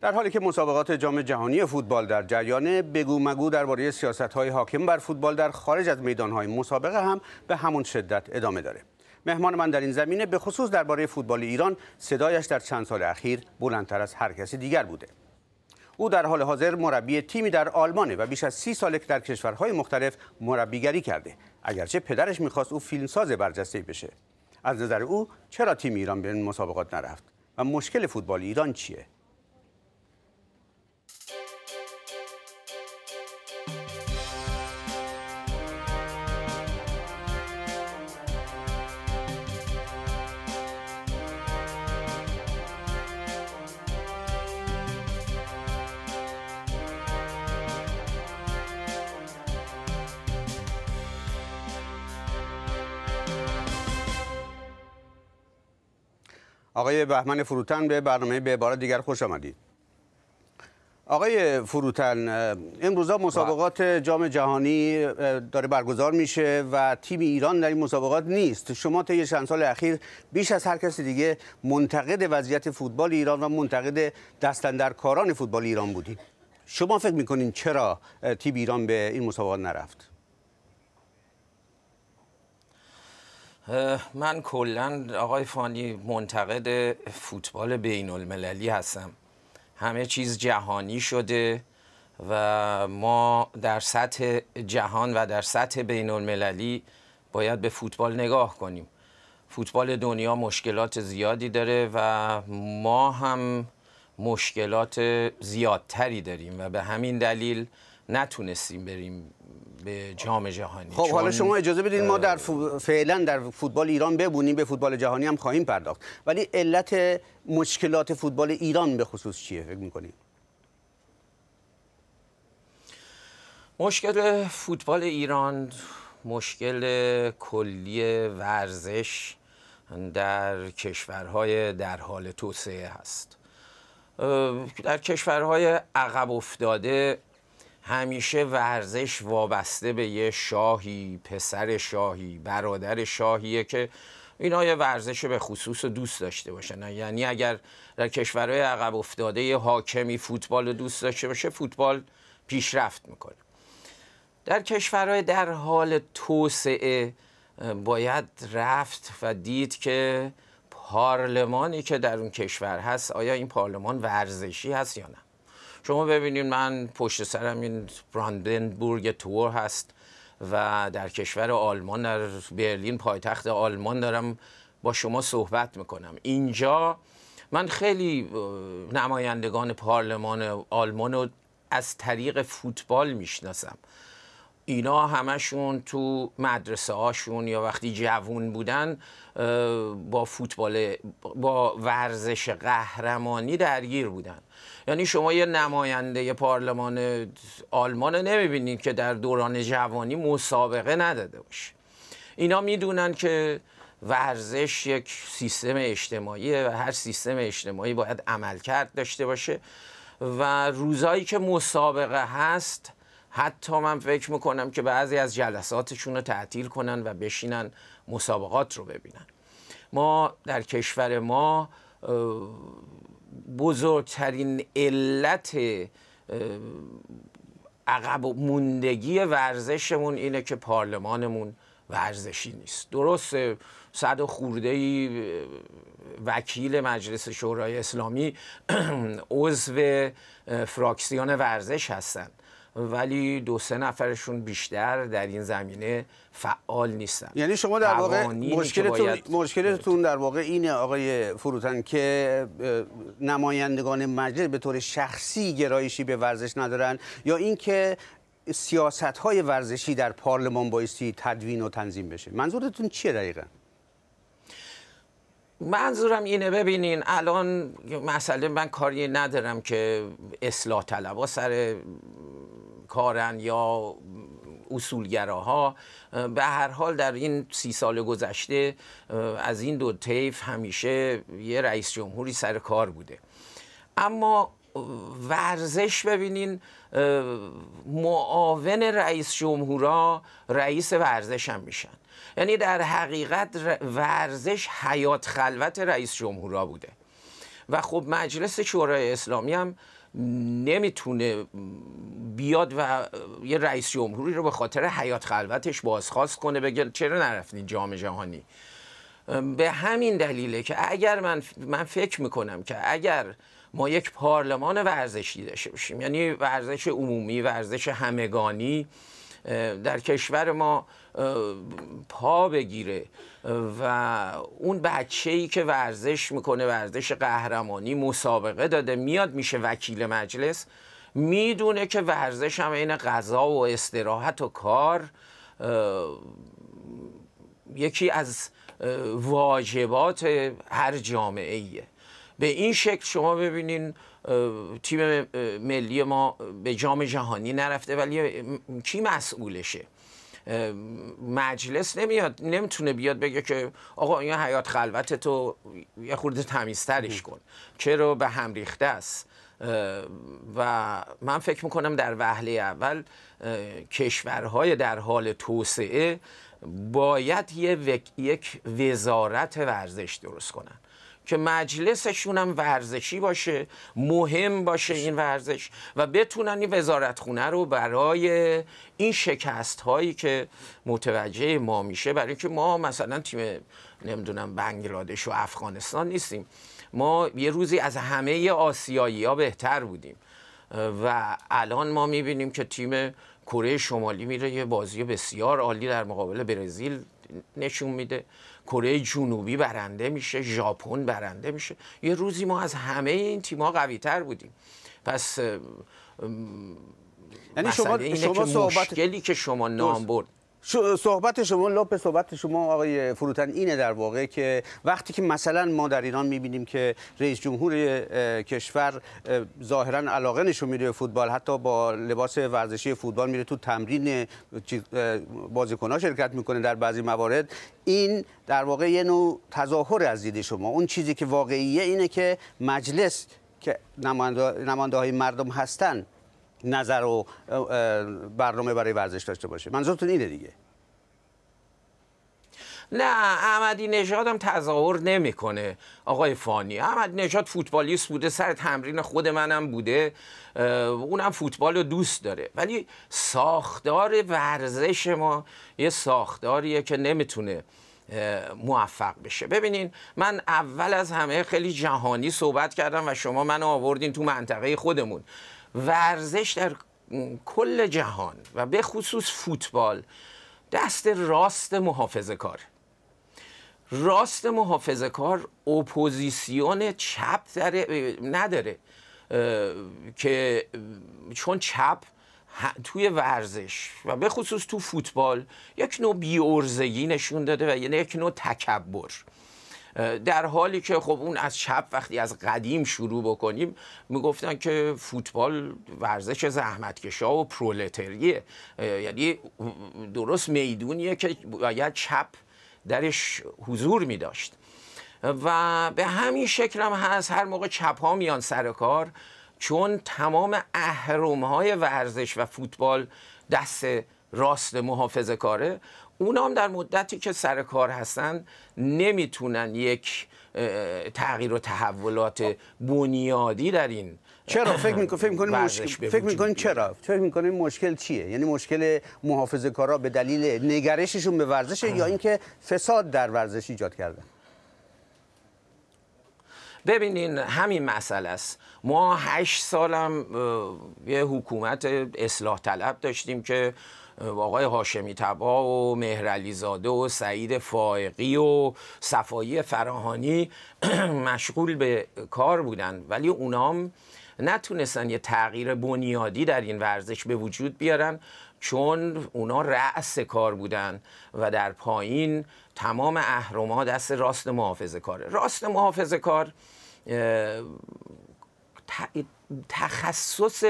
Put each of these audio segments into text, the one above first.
در حالی که مسابقات جام جهانی فوتبال در جریان بگو مگو درباره های حاکم بر فوتبال در خارج از های مسابقه هم به همون شدت ادامه داره. مهمان من در این زمینه به خصوص درباره فوتبال ایران صدایش در چند سال اخیر بلندتر از هر کسی دیگر بوده. او در حال حاضر مربی تیمی در آلمانه و بیش از سی ساله که در کشورهای مختلف مربیگری کرده اگرچه پدرش میخواست او فیلمساز برجسته بشه از نظر او چرا تیم ایران به این مسابقات نرفت و مشکل فوتبال ایران چیه آقای بهمن فروتن به برنامه به بار دیگر خوش آمدید آقای فروتن این مسابقات جام جهانی داره برگزار میشه و تیم ایران در این مسابقات نیست شما طی چند سال اخیر بیش از هر کسی دیگه منتقد وضعیت فوتبال ایران و منتقد دستندرکاران فوتبال ایران بودید شما فکر میکنین چرا تیم ایران به این مسابقات نرفت من کلا آقای فانی منتقد فوتبال بین المللی هستم همه چیز جهانی شده و ما در سطح جهان و در سطح بین المللی باید به فوتبال نگاه کنیم فوتبال دنیا مشکلات زیادی داره و ما هم مشکلات زیادتری داریم و به همین دلیل نتونستیم بریم به جام جهانی خب حالا شما اجازه بدین ما در فعلا در فوتبال ایران ببونیم به فوتبال جهانی هم خواهیم پرداخت ولی علت مشکلات فوتبال ایران به خصوص چیه فکر میکنید مشکل فوتبال ایران مشکل کلی ورزش در کشورهای در حال توسعه هست در کشورهای عقب افتاده همیشه ورزش وابسته به یه شاهی پسر شاهی برادر شاهیه که اینا یه ورزش به خصوص دوست داشته باشن یعنی اگر در کشورهای عقب افتاده یه حاکمی فوتبال دوست داشته باشه فوتبال پیشرفت میکنه در کشورهای در حال توسعه باید رفت و دید که پارلمانی که در اون کشور هست آیا این پارلمان ورزشی هست یا نه شما ببینید من پشت سرم این براندنبورگ تور هست و در کشور آلمان در برلین پایتخت آلمان دارم با شما صحبت میکنم اینجا من خیلی نمایندگان پارلمان آلمان رو از طریق فوتبال میشناسم اینا همشون تو مدرسه هاشون یا وقتی جوون بودن با فوتبال با ورزش قهرمانی درگیر بودن یعنی شما یه نماینده پارلمان آلمان نمیبینید که در دوران جوانی مسابقه نداده باشه اینا میدونن که ورزش یک سیستم اجتماعی و هر سیستم اجتماعی باید عملکرد داشته باشه و روزایی که مسابقه هست حتی من فکر میکنم که بعضی از جلساتشون رو تعطیل کنن و بشینن مسابقات رو ببینن ما در کشور ما بزرگترین علت عقب موندگی ورزشمون اینه که پارلمانمون ورزشی نیست درست صد خورده ای وکیل مجلس شورای اسلامی عضو فراکسیون ورزش هستن. ولی دو سه نفرشون بیشتر در این زمینه فعال نیستن یعنی شما در واقع مشکلتون در واقع اینه آقای فروتن که نمایندگان مجلس به طور شخصی گرایشی به ورزش ندارن یا اینکه سیاست های ورزشی در پارلمان بایستی تدوین و تنظیم بشه منظورتون چیه دقیقا؟ منظورم اینه ببینین الان مسئله من کاری ندارم که اصلاح طلب سر کارن یا اصولگراها به هر حال در این سی سال گذشته از این دو طیف همیشه یه رئیس جمهوری سر کار بوده اما ورزش ببینین معاون رئیس جمهورا رئیس ورزش هم میشن یعنی در حقیقت ورزش حیات خلوت رئیس جمهورا بوده و خب مجلس شورای اسلامی هم نمیتونه بیاد و یه رئیس جمهوری رو به خاطر حیات خلوتش بازخواست کنه بگه چرا نرفتین جام جهانی به همین دلیله که اگر من, من فکر میکنم که اگر ما یک پارلمان ورزشی داشته باشیم یعنی ورزش عمومی ورزش همگانی در کشور ما پا بگیره و اون بچه ای که ورزش میکنه ورزش قهرمانی مسابقه داده میاد میشه وکیل مجلس میدونه که ورزش هم عین غذا و استراحت و کار یکی از واجبات هر جامعه ایه به این شکل شما ببینین تیم ملی ما به جام جهانی نرفته ولی کی مسئولشه مجلس نمیاد نمیتونه بیاد بگه که آقا این حیات خلوت تو یه خورده تمیزترش کن چرا به هم ریخته است و من فکر میکنم در وهله اول کشورهای در حال توسعه باید یک وزارت ورزش درست کنن که مجلسشون هم ورزشی باشه مهم باشه این ورزش و بتونن این وزارتخونه رو برای این شکست هایی که متوجه ما میشه برای که ما مثلا تیم نمیدونم بنگلادش و افغانستان نیستیم ما یه روزی از همه آسیایی ها بهتر بودیم و الان ما میبینیم که تیم کره شمالی میره یه بازی بسیار عالی در مقابل برزیل نشون میده کره جنوبی برنده میشه ژاپن برنده میشه یه روزی ما از همه این قوی تر بودیم پس یعنی شما شما صحبت... مشکلی که شما نام برد صحبت شما لپ صحبت شما آقای فروتن اینه در واقع که وقتی که مثلا ما در ایران میبینیم که رئیس جمهور کشور ظاهرا علاقه نشون میده فوتبال حتی با لباس ورزشی فوتبال میره تو تمرین بازیکنها شرکت میکنه در بعضی موارد این در واقع یه نوع تظاهر از دید شما اون چیزی که واقعیه اینه که مجلس که نماینده های مردم هستن نظر و برنامه برای ورزش داشته باشه منظورتون اینه دیگه نه احمدی نژاد هم تظاهر نمیکنه آقای فانی احمدی نژاد فوتبالیست بوده سر تمرین خود منم بوده اونم فوتبال رو دوست داره ولی ساختار ورزش ما یه ساختاریه که نمیتونه موفق بشه ببینین من اول از همه خیلی جهانی صحبت کردم و شما منو آوردین تو منطقه خودمون ورزش در کل جهان و به خصوص فوتبال دست راست محافظه کار راست محافظه کار اپوزیسیون چپ نداره که چون چپ توی ورزش و به خصوص تو فوتبال یک نوع بیارزگی نشون داده و یعنی یک نوع تکبر در حالی که خب اون از چپ وقتی از قدیم شروع بکنیم میگفتن که فوتبال ورزش زحمتکشا و پرولتریه یعنی درست میدونیه که باید چپ درش حضور میداشت و به همین شکل هم هست هر موقع چپ ها میان سر کار چون تمام اهرم های ورزش و فوتبال دست راست محافظه کاره اونا هم در مدتی که سر کار هستن نمیتونن یک تغییر و تحولات بنیادی در این چرا فکر میکنیم فکر میکنیم مشکل فکر میکنیم چرا فکر میکنیم مشکل چیه یعنی مشکل محافظه کارا به دلیل نگرششون به ورزش یا اینکه فساد در ورزش ایجاد کردن ببینین همین مسئله است ما هشت سالم یه حکومت اصلاح طلب داشتیم که آقای هاشمی تبا و مهرعلی زاده و سعید فائقی و صفایی فراهانی مشغول به کار بودن ولی اونام نتونستن یه تغییر بنیادی در این ورزش به وجود بیارن چون اونا رأس کار بودن و در پایین تمام اهرما دست راست محافظه کاره راست محافظه کار تخصص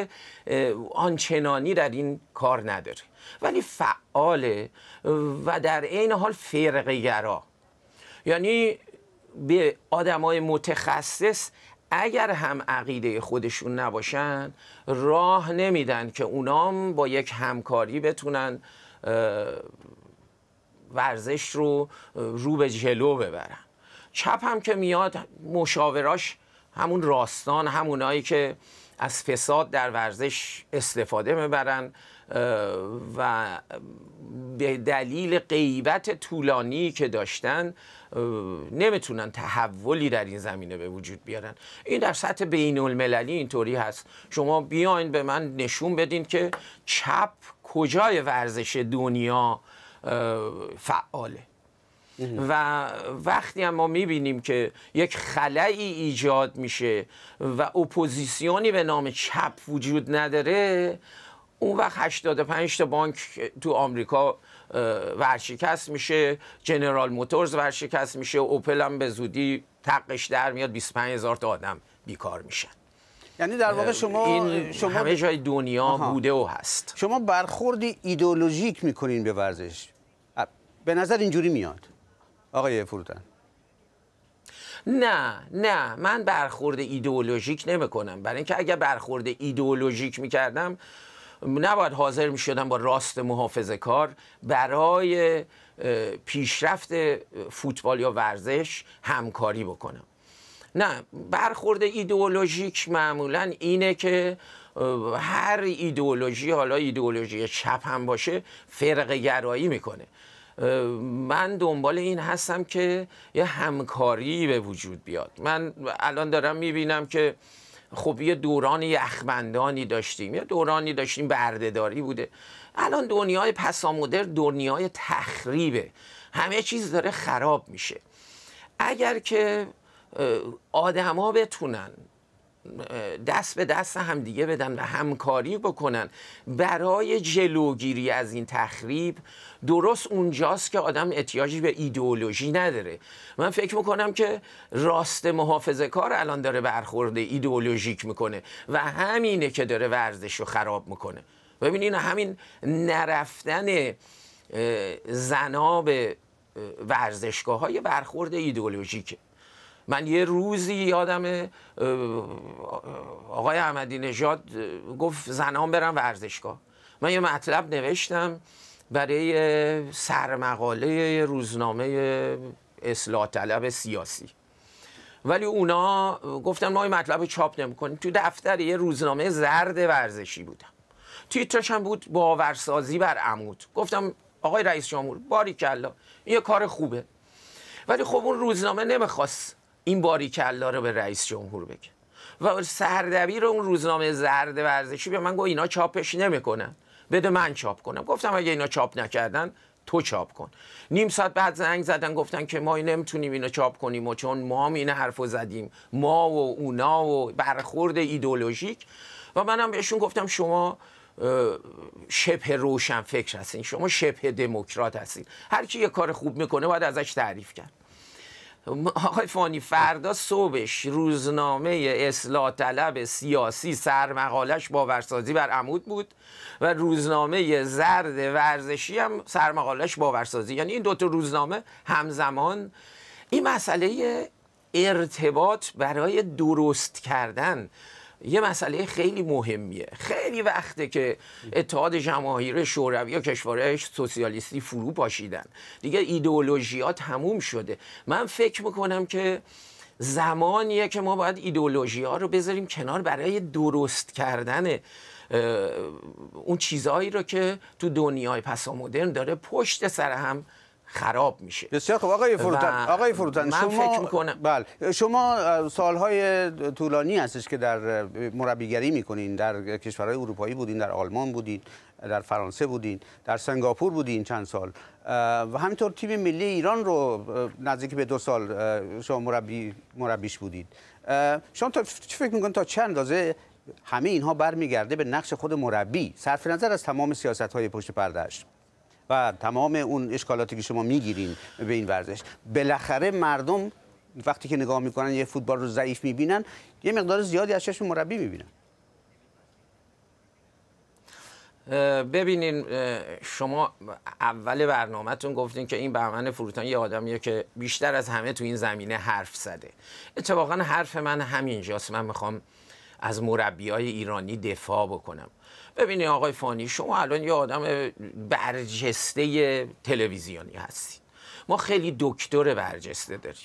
آنچنانی در این کار نداره ولی فعاله و در عین حال فرقه گرا یعنی به آدمای متخصص اگر هم عقیده خودشون نباشن راه نمیدن که اونام با یک همکاری بتونن ورزش رو رو به جلو ببرن چپ هم که میاد مشاوراش همون راستان همونایی که از فساد در ورزش استفاده میبرن و به دلیل غیبت طولانی که داشتن نمیتونن تحولی در این زمینه به وجود بیارن این در سطح بین المللی اینطوری هست شما بیاین به من نشون بدین که چپ کجای ورزش دنیا فعاله و وقتی هم ما میبینیم که یک خلایی ایجاد میشه و اپوزیسیونی به نام چپ وجود نداره اون وقت 85 تا بانک تو آمریکا ورشکست میشه جنرال موتورز ورشکست میشه اوپل هم به زودی تقش در میاد 25 هزار تا آدم بیکار میشن یعنی در واقع شما این شما همه جای دنیا بوده و هست شما برخوردی ایدئولوژیک میکنین به ورزش به نظر اینجوری میاد آقای فروتن نه نه من برخورد ایدئولوژیک نمی کنم برای اینکه اگر برخورد ایدئولوژیک می کردم نباید حاضر می شدم با راست محافظه کار برای پیشرفت فوتبال یا ورزش همکاری بکنم نه برخورد ایدئولوژیک معمولا اینه که هر ایدئولوژی حالا ایدئولوژی چپ هم باشه فرق گرایی میکنه من دنبال این هستم که یه همکاری به وجود بیاد من الان دارم میبینم که خب یه دوران یخبندانی داشتیم یه دورانی داشتیم بردهداری بوده الان دنیای پسامدر دنیای تخریبه همه چیز داره خراب میشه اگر که آدما بتونن دست به دست هم دیگه بدن و همکاری بکنن برای جلوگیری از این تخریب درست اونجاست که آدم احتیاجی به ایدئولوژی نداره من فکر میکنم که راست محافظه کار الان داره برخورده ایدئولوژیک میکنه و همینه که داره ورزش رو خراب میکنه ببینین همین نرفتن زنا به ورزشگاه های برخورد ایدئولوژیکه من یه روزی یادم آقای احمدی نژاد گفت زنان برم ورزشگاه من یه مطلب نوشتم برای سرمقاله روزنامه اصلاح طلب سیاسی ولی اونا گفتن ما این مطلب چاپ نمیکنیم تو دفتر یه روزنامه زرد ورزشی بودم تیترش هم بود باورسازی بر عمود گفتم آقای رئیس جمهور باری کلا این یه کار خوبه ولی خب اون روزنامه نمیخواست این باریکلا رو به رئیس جمهور بگه و رو اون روزنامه زرد ورزشی به من گفت اینا چاپش نمیکنن بده من چاپ کنم گفتم اگه اینا چاپ نکردن تو چاپ کن نیم ساعت بعد زنگ زدن گفتن که ما نمیتونیم اینو چاپ کنیم و چون ما هم این حرفو زدیم ما و اونا و برخورد ایدولوژیک و منم بهشون گفتم شما شبه روشن فکر هستین شما شبه دموکرات هستین هر کی یه کار خوب میکنه باید ازش تعریف کرد آقای فانی فردا صبحش روزنامه اصلاح طلب سیاسی سرمقالش باورسازی بر عمود بود و روزنامه زرد ورزشی هم سرمقالش باورسازی یعنی این دوتا روزنامه همزمان این مسئله ارتباط برای درست کردن یه مسئله خیلی مهمیه خیلی وقته که اتحاد جماهیر شوروی و کشورهای سوسیالیستی فرو پاشیدن دیگه ایدئولوژی تموم شده من فکر میکنم که زمانیه که ما باید ایدئولوژی ها رو بذاریم کنار برای درست کردن اون چیزهایی رو که تو دنیای پسامدرن داره پشت سر هم خراب میشه بسیار خب آقای فروتن آقای فروتن شما فکر میکنم بله شما سالهای طولانی هستش که در مربیگری میکنین در کشورهای اروپایی بودین در آلمان بودین در فرانسه بودین در سنگاپور بودین چند سال و همینطور تیم ملی ایران رو نزدیک به دو سال شما مربی مربیش بودید شما تا چه فکر میکنید تا چند اندازه همه اینها برمیگرده به نقش خود مربی صرف نظر از تمام سیاست های پشت پردهش و تمام اون اشکالاتی که شما میگیرین به این ورزش بالاخره مردم وقتی که نگاه میکنن یه فوتبال رو ضعیف میبینن یه مقدار زیادی از چشم مربی میبینن ببینین شما اول برنامهتون گفتین که این بهمن فروتان یه آدمیه که بیشتر از همه تو این زمینه حرف زده اتفاقا حرف من همینجاست من میخوام از مربی ایرانی دفاع بکنم ببینید آقای فانی شما الان یه آدم برجسته تلویزیونی هستی ما خیلی دکتر برجسته داریم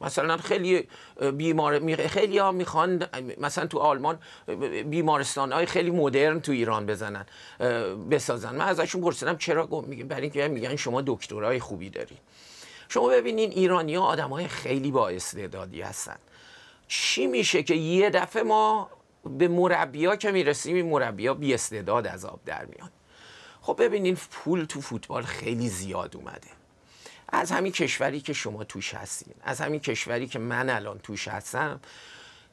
مثلا خیلی بیمار خیلی ها میخوان مثلا تو آلمان بیمارستان های خیلی مدرن تو ایران بزنن بسازن من ازشون پرسیدم چرا میگن برای اینکه میگن شما دکترای خوبی دارید شما ببینید ایرانی ها آدم های خیلی با استعدادی هستن چی میشه که یه دفعه ما به مربیا که میرسیم این مربیا بی استعداد از آب در میان خب ببینین پول تو فوتبال خیلی زیاد اومده از همین کشوری که شما توش هستین از همین کشوری که من الان توش هستم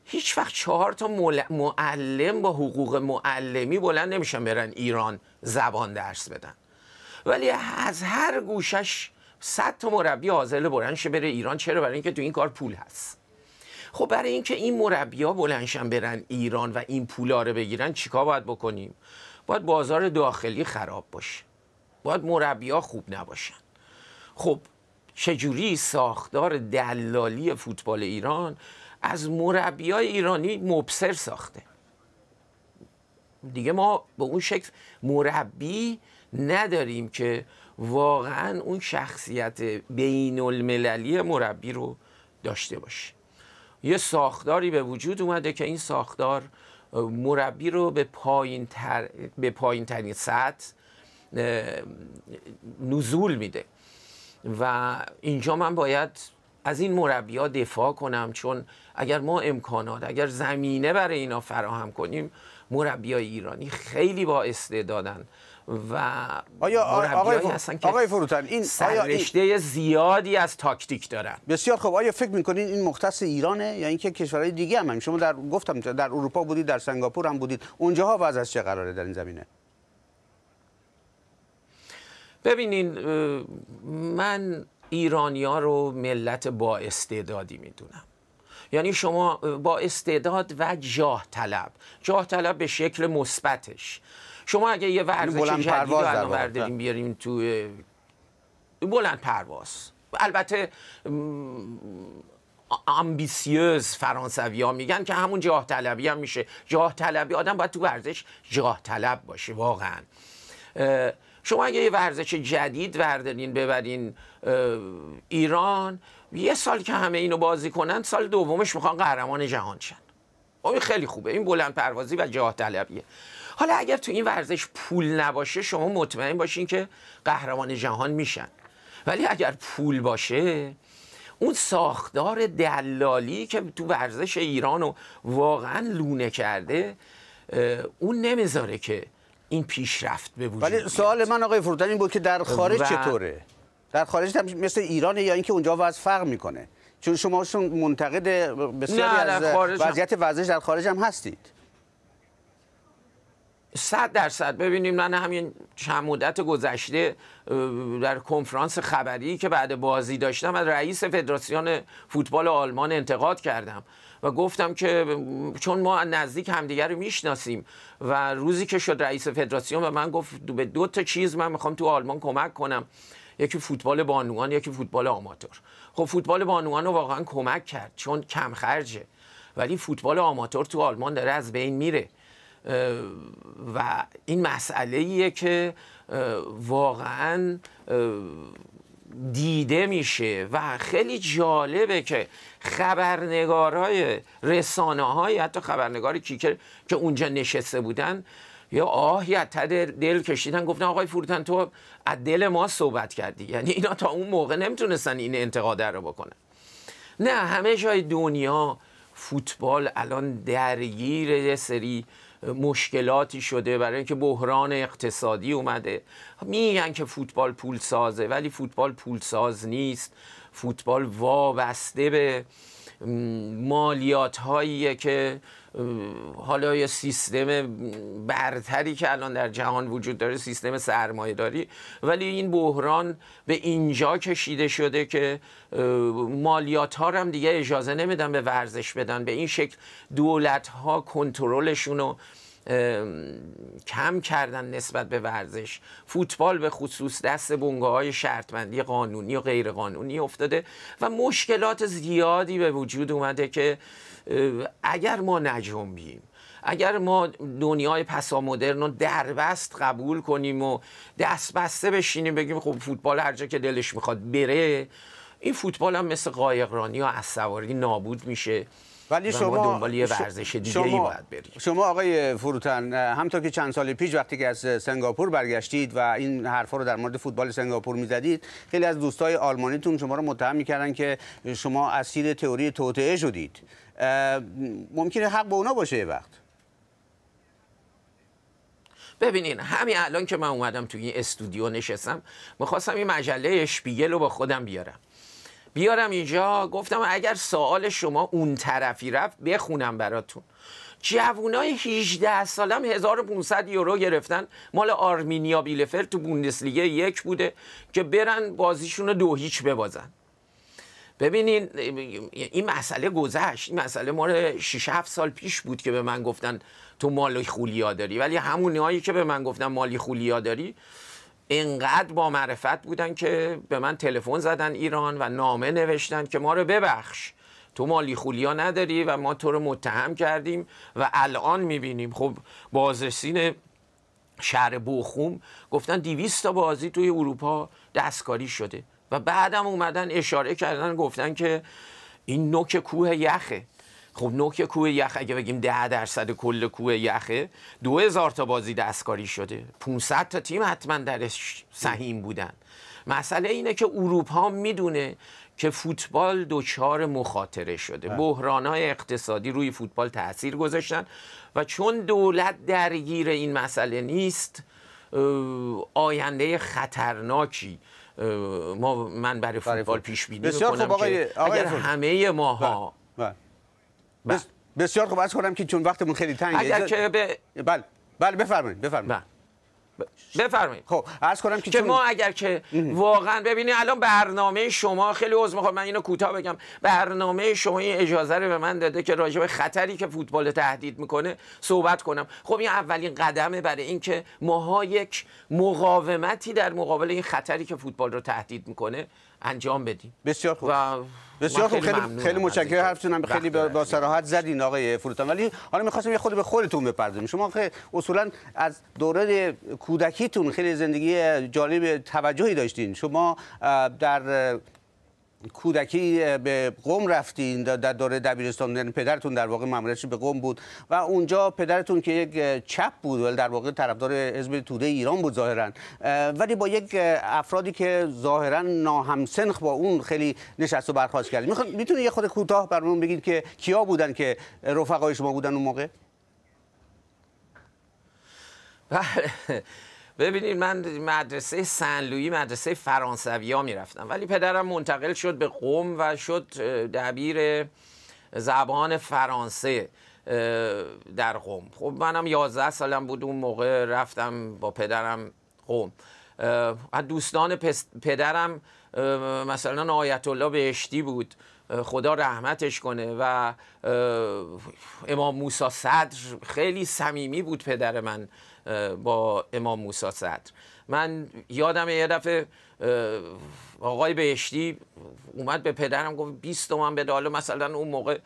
هیچ وقت چهار تا معلم با حقوق معلمی بلند نمیشن برن ایران زبان درس بدن ولی از هر گوشش صد تا مربی حاضر برنش بره ایران چرا برای اینکه تو این کار پول هست خب برای اینکه این, مربیها مربیا بلنشن برن ایران و این پولا رو بگیرن چیکار باید بکنیم باید بازار داخلی خراب باشه باید مربیا خوب نباشن خب چجوری ساختار دلالی فوتبال ایران از مربیای ایرانی مبصر ساخته دیگه ما به اون شکل مربی نداریم که واقعا اون شخصیت بین المللی مربی رو داشته باشه یه ساختاری به وجود اومده که این ساختار مربی رو به پایین, تر، به پایین ترین سطح نزول میده و اینجا من باید از این مربیا دفاع کنم چون اگر ما امکانات اگر زمینه برای اینا فراهم کنیم مربی ایرانی خیلی با استعدادن و آیا آقای, هستن که آقای فروتن این زیادی از تاکتیک دارن بسیار خوب آیا فکر میکنین این مختص ایرانه یا اینکه کشورهای دیگه هم شما در گفتم در اروپا بودید در سنگاپور هم بودید اونجاها وضع از چه قراره در این زمینه ببینین من ایرانیا رو ملت با استعدادی میدونم یعنی شما با استعداد و جاه طلب جاه طلب به شکل مثبتش شما اگه یه ورزش یعنی جدید رو برداریم بیاریم تو بلند پرواز البته امبیسیوز فرانسوی ها میگن که همون جاه طلبی هم میشه جاه طلبی آدم باید تو ورزش جاه طلب باشه واقعا شما اگه یه ورزش جدید وردارین ببرین ایران یه سال که همه اینو بازی کنن سال دومش میخوان قهرمان جهان شن این خیلی خوبه این بلند پروازی و جاه طلبیه حالا اگر تو این ورزش پول نباشه شما مطمئن باشین که قهرمان جهان میشن ولی اگر پول باشه اون ساختار دلالی که تو ورزش ایران رو واقعا لونه کرده اون نمیذاره که این پیشرفت به وجود ولی سوال من آقای فروتن این بود که در خارج چطوره در خارج مثل ایرانه یا اینکه اونجا وضع فرق میکنه چون شما منتقد بسیاری از وضعیت وضعش در خارج هم هستید صد درصد ببینیم من همین چند مدت گذشته در کنفرانس خبری که بعد بازی داشتم از رئیس فدراسیون فوتبال آلمان انتقاد کردم و گفتم که چون ما نزدیک همدیگر رو میشناسیم و روزی که شد رئیس فدراسیون و من گفت به دو تا چیز من میخوام تو آلمان کمک کنم یکی فوتبال بانوان یکی فوتبال آماتور خب فوتبال بانوان رو واقعا کمک کرد چون کم خرجه ولی فوتبال آماتور تو آلمان داره از بین میره و این مسئله ایه که واقعا دیده میشه و خیلی جالبه که خبرنگارهای رسانه های حتی خبرنگار کیکر که اونجا نشسته بودن یا آهی از تدر دل کشیدن گفتن آقای فروتن تو از دل ما صحبت کردی یعنی اینا تا اون موقع نمیتونستن این انتقاده رو بکنن نه همه جای دنیا فوتبال الان درگیر یه سری مشکلاتی شده برای اینکه بحران اقتصادی اومده میگن که فوتبال پول سازه ولی فوتبال پول ساز نیست فوتبال وابسته به مالیات که حالا یه سیستم برتری که الان در جهان وجود داره سیستم سرمایه داری ولی این بحران به اینجا کشیده شده که مالیات ها هم دیگه اجازه نمیدن به ورزش بدن به این شکل دولت ها کنترلشون رو کم کردن نسبت به ورزش فوتبال به خصوص دست بونگه های شرطمندی قانونی و غیر قانونی افتاده و مشکلات زیادی به وجود اومده که اگر ما نجنبیم اگر ما دنیای پسا مدرن رو دربست قبول کنیم و دست بسته بشینیم بگیم خب فوتبال هر جا که دلش میخواد بره این فوتبال هم مثل قایقرانی و سواری نابود میشه ولی شما دنبال یه ورزش دیگه شما... باید برید شما آقای فروتن همطور که چند سال پیش وقتی که از سنگاپور برگشتید و این حرفا رو در مورد فوتبال سنگاپور میزدید خیلی از دوستای آلمانیتون شما رو متهم میکردن که شما اسیر تئوری توطعه شدید ممکنه حق با اونا باشه یه وقت ببینین همین الان که من اومدم توی این استودیو نشستم میخواستم این مجله اشپیگل رو با خودم بیارم بیارم اینجا گفتم اگر سوال شما اون طرفی رفت بخونم براتون جوانای 18 سالم 1500 یورو گرفتن مال آرمینیا بیلفر تو بوندسلیگه یک بوده که برن بازیشون رو دو هیچ ببازن ببینین این مسئله گذشت این مسئله مال 6 7 سال پیش بود که به من گفتن تو مالی خولیا داری ولی همونهایی که به من گفتن مالی خولیا داری انقدر با معرفت بودن که به من تلفن زدن ایران و نامه نوشتن که ما رو ببخش تو مالی خولیا نداری و ما تو رو متهم کردیم و الان میبینیم خب بازرسین شهر بوخوم گفتن دیویست تا بازی توی اروپا دستکاری شده و بعدم اومدن اشاره کردن گفتن که این نوک کوه یخه خب نوک کوه یخ اگه بگیم ده درصد کل کوه یخه دو هزار تا بازی دستکاری شده 500 تا تیم حتما درش سهیم بودن مسئله اینه که اروپا میدونه که فوتبال دوچار مخاطره شده بله. بحران های اقتصادی روی فوتبال تاثیر گذاشتن و چون دولت درگیر این مسئله نیست آینده خطرناکی ما من برای فوتبال پیش بینی میکنم که اگر همه ماها بله، بله. بله. بسیار خوب از کنم که چون وقتمون خیلی تنگه اگر که به... بله بله بفرمایید بفرمایید بله. بفرمایید خب عرض کنم که, چون... ما اگر که واقعا ببینید الان برنامه شما خیلی عزم خواهد من اینو کوتاه بگم برنامه شما این اجازه رو به من داده که راجع به خطری که فوتبال تهدید میکنه صحبت کنم خب این اولین قدمه برای اینکه ماها یک مقاومتی در مقابل این خطری که فوتبال رو تهدید میکنه انجام بدیم بسیار خوب و بسیار خوب خیلی خیلی متشکرم بله، خیلی با, با سراحت زدین آقای فروتان ولی حالا میخواستم یه خود به خودتون بپردازیم شما خیلی اصولا از دوره کودکیتون خیلی زندگی جالب توجهی داشتین شما در کودکی به قوم رفتین در دوره دبیرستان یعنی پدرتون در واقع ماموریتش به قوم بود و اونجا پدرتون که یک چپ بود ولی در واقع طرفدار حزب توده ایران بود ظاهرا ولی با یک افرادی که ظاهرا ناهمسنخ با اون خیلی نشست و برخاست کردید میخواد میتونید یه خود کوتاه برامون بگید که کیا بودن که رفقای شما بودن اون موقع بله ببینید من مدرسه سن مدرسه فرانسوی ها میرفتم ولی پدرم منتقل شد به قوم و شد دبیر زبان فرانسه در قوم خب منم 11 سالم بود اون موقع رفتم با پدرم قوم دوستان پدرم مثلا آیت الله بهشتی بود خدا رحمتش کنه و امام موسا صدر خیلی صمیمی بود پدر من با امام موسا صدر من یادم یه دفعه آقای بهشتی اومد به پدرم گفت 20 تومن بده حالا مثلا اون موقع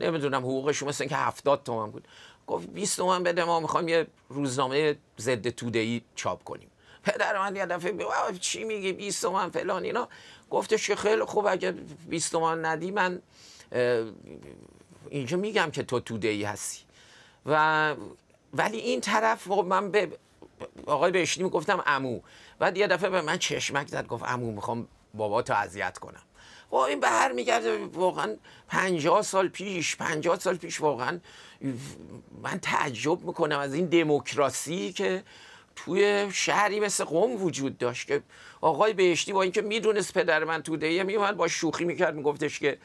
نمیدونم حقوقش مثل اینکه 70 تومن بود گفت 20 تومن بده ما میخوایم یه روزنامه ضد توده ای چاپ کنیم پدر من یه دفعه چی میگی 20 تومن فلان اینا گفتش که خیلی خوب اگه 20 تومن ندی من اینجا میگم که تو توده ای هستی و ولی این طرف خب من به آقای بهشتی میگفتم امو بعد یه دفعه به من چشمک زد گفت امو میخوام بابا تو اذیت کنم و خب این به هر میگرده واقعا 50 سال پیش 50 سال پیش واقعا من تعجب میکنم از این دموکراسی که توی شهری مثل قوم وجود داشت که آقای بهشتی با اینکه میدونست پدر من توده میومد با شوخی میکرد میگفتش که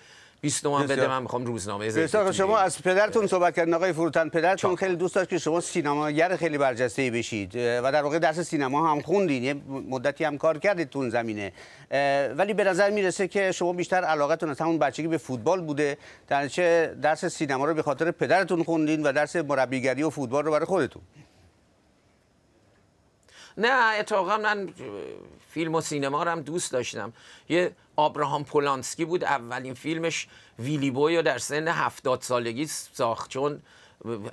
20 تومن بده من میخوام روزنامه بسیار شما از پدرتون صحبت کردن آقای فروتن پدرتون خیلی دوست داشت که شما سینماگر خیلی برجسته ای بشید و در واقع درس سینما هم خوندین یه مدتی هم کار کردید تو زمینه ولی به نظر میرسه که شما بیشتر علاقتون از همون بچگی به فوتبال بوده در درس سینما رو به خاطر پدرتون خوندین و درس مربیگری و فوتبال رو برای خودتون نه اتفاقا من فیلم و سینما رو هم دوست داشتم یه آبراهام پولانسکی بود اولین فیلمش ویلی بوی رو در سن هفتاد سالگی ساخت چون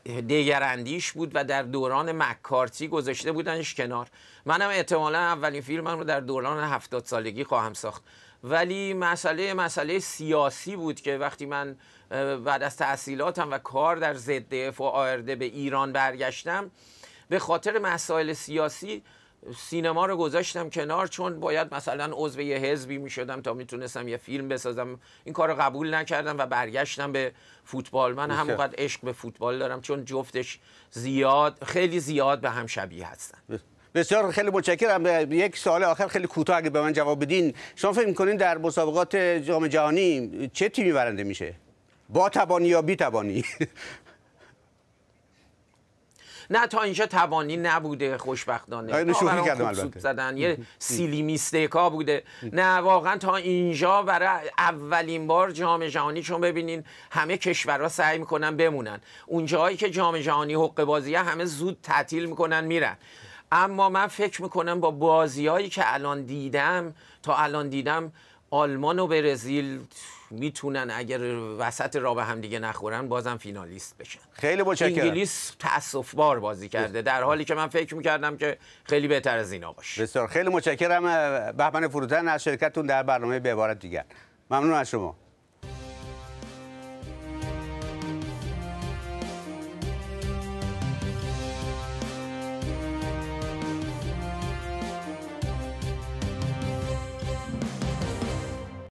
دگراندیش بود و در دوران مکارتی گذاشته بودنش کنار منم احتمالا اولین فیلمم رو در دوران هفتاد سالگی خواهم ساخت ولی مسئله مسئله سیاسی بود که وقتی من بعد از تحصیلاتم و کار در ضد و آرده به ایران برگشتم به خاطر مسائل سیاسی سینما رو گذاشتم کنار چون باید مثلا عضو یه حزبی می شدم تا میتونستم یه فیلم بسازم این کار رو قبول نکردم و برگشتم به فوتبال من همونقدر عشق به فوتبال دارم چون جفتش زیاد خیلی زیاد به هم شبیه هستن بسیار خیلی متشکرم یک سال آخر خیلی کوتاه اگه به من جواب بدین شما فکر میکنین در مسابقات جام جهانی چه تیمی برنده میشه با توانی یا بی نه تا اینجا توانی نبوده خوشبختانه آره، شوخی کردم البته زدن یه سیلی میستیکا بوده نه واقعا تا اینجا برای اولین بار جام جهانی چون ببینین همه کشورها سعی میکنن بمونن اونجاهایی که جام جهانی حق بازیه همه زود تعطیل میکنن میرن اما من فکر میکنم با بازیایی که الان دیدم تا الان دیدم آلمان و برزیل میتونن اگر وسط را به هم دیگه نخورن بازم فینالیست بشن خیلی متشکرم انگلیس بار بازی کرده در حالی که من فکر میکردم که خیلی بهتر از اینا باشه بسیار خیلی متشکرم بهمن فروتن از شرکتتون در برنامه به عبارت دیگر ممنون از شما